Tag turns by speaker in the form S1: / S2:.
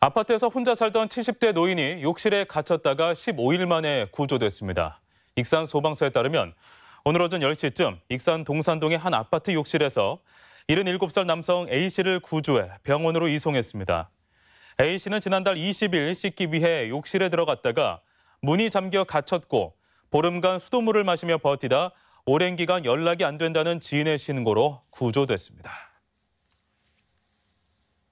S1: 아파트에서 혼자 살던 70대 노인이 욕실에 갇혔다가 15일 만에 구조됐습니다. 익산 소방서에 따르면 오늘 오전 10시쯤 익산 동산동의 한 아파트 욕실에서 77살 남성 A씨를 구조해 병원으로 이송했습니다. A씨는 지난달 20일 씻기 위해 욕실에 들어갔다가 문이 잠겨 갇혔고 보름간 수돗물을 마시며 버티다 오랜 기간 연락이 안 된다는 지인의 신고로 구조됐습니다.